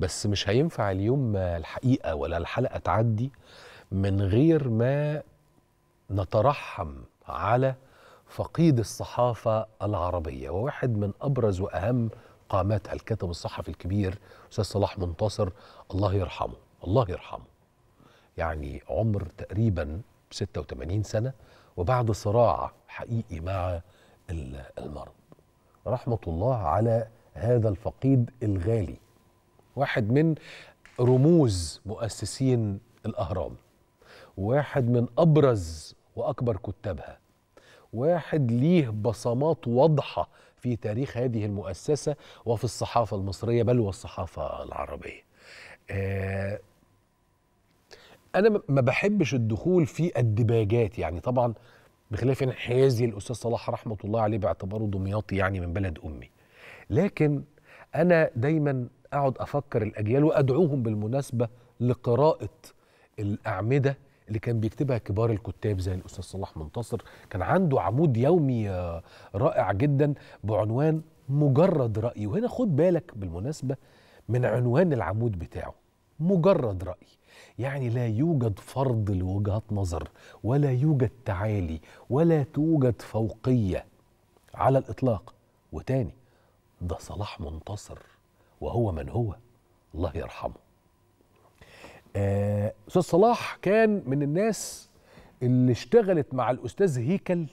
بس مش هينفع اليوم الحقيقه ولا الحلقه تعدي من غير ما نترحم على فقيد الصحافه العربيه وواحد من ابرز واهم قامتها الكاتب الصحفي الكبير استاذ صلاح منتصر الله يرحمه الله يرحمه يعني عمر تقريبا 86 سنه وبعد صراع حقيقي مع المرض رحمه الله على هذا الفقيد الغالي واحد من رموز مؤسسين الأهرام واحد من أبرز وأكبر كتابها واحد ليه بصمات واضحة في تاريخ هذه المؤسسة وفي الصحافة المصرية بل والصحافة العربية آه أنا ما بحبش الدخول في الدباجات يعني طبعا بخلاف انحيازي الأستاذ صلاح رحمة الله عليه باعتباره دمياطي يعني من بلد أمي لكن أنا دايما اقعد افكر الاجيال وادعوهم بالمناسبه لقراءه الاعمده اللي كان بيكتبها كبار الكتاب زي الاستاذ صلاح منتصر كان عنده عمود يومي آه، رائع جدا بعنوان مجرد راي وهنا خد بالك بالمناسبه من عنوان العمود بتاعه مجرد راي يعني لا يوجد فرض لوجهات نظر ولا يوجد تعالي ولا توجد فوقيه على الاطلاق وتاني ده صلاح منتصر وهو من هو الله يرحمه آه، استاذ صلاح كان من الناس اللي اشتغلت مع الاستاذ هيكل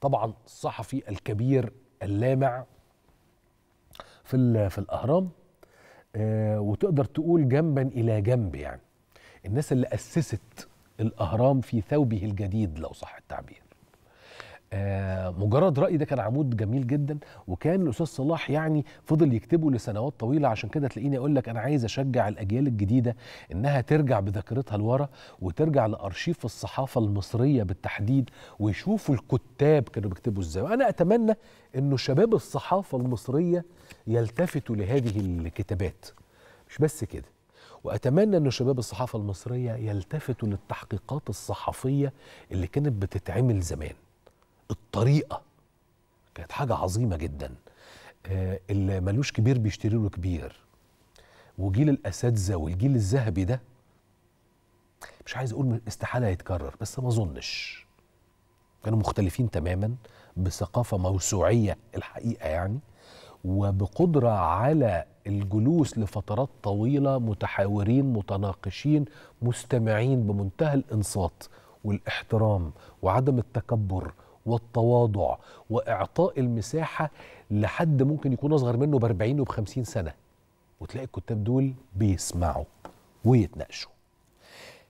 طبعا الصحفي الكبير اللامع في في الاهرام آه وتقدر تقول جنبا الى جنب يعني الناس اللي اسست الاهرام في ثوبه الجديد لو صح التعبير آه، مجرد رأي ده كان عمود جميل جدا وكان الأستاذ صلاح يعني فضل يكتبه لسنوات طويلة عشان كده تلاقيني أقول لك أنا عايز أشجع الأجيال الجديدة إنها ترجع بذاكرتها لورا وترجع لأرشيف الصحافة المصرية بالتحديد ويشوفوا الكتاب كانوا بيكتبوا إزاي وأنا أتمنى إنه شباب الصحافة المصرية يلتفتوا لهذه الكتابات مش بس كده واتمنى ان شباب الصحافه المصريه يلتفتوا للتحقيقات الصحفيه اللي كانت بتتعمل زمان الطريقه كانت حاجه عظيمه جدا آه، اللي ملوش كبير بيشتري له كبير وجيل الاساتذه والجيل الذهبي ده مش عايز اقول استحاله يتكرر بس ما اظنش كانوا مختلفين تماما بثقافه موسوعيه الحقيقه يعني وبقدره على الجلوس لفترات طويله متحاورين متناقشين مستمعين بمنتهى الانصات والاحترام وعدم التكبر والتواضع واعطاء المساحه لحد ممكن يكون اصغر منه ب 40 وب 50 سنه وتلاقي الكتاب دول بيسمعوا ويتناقشوا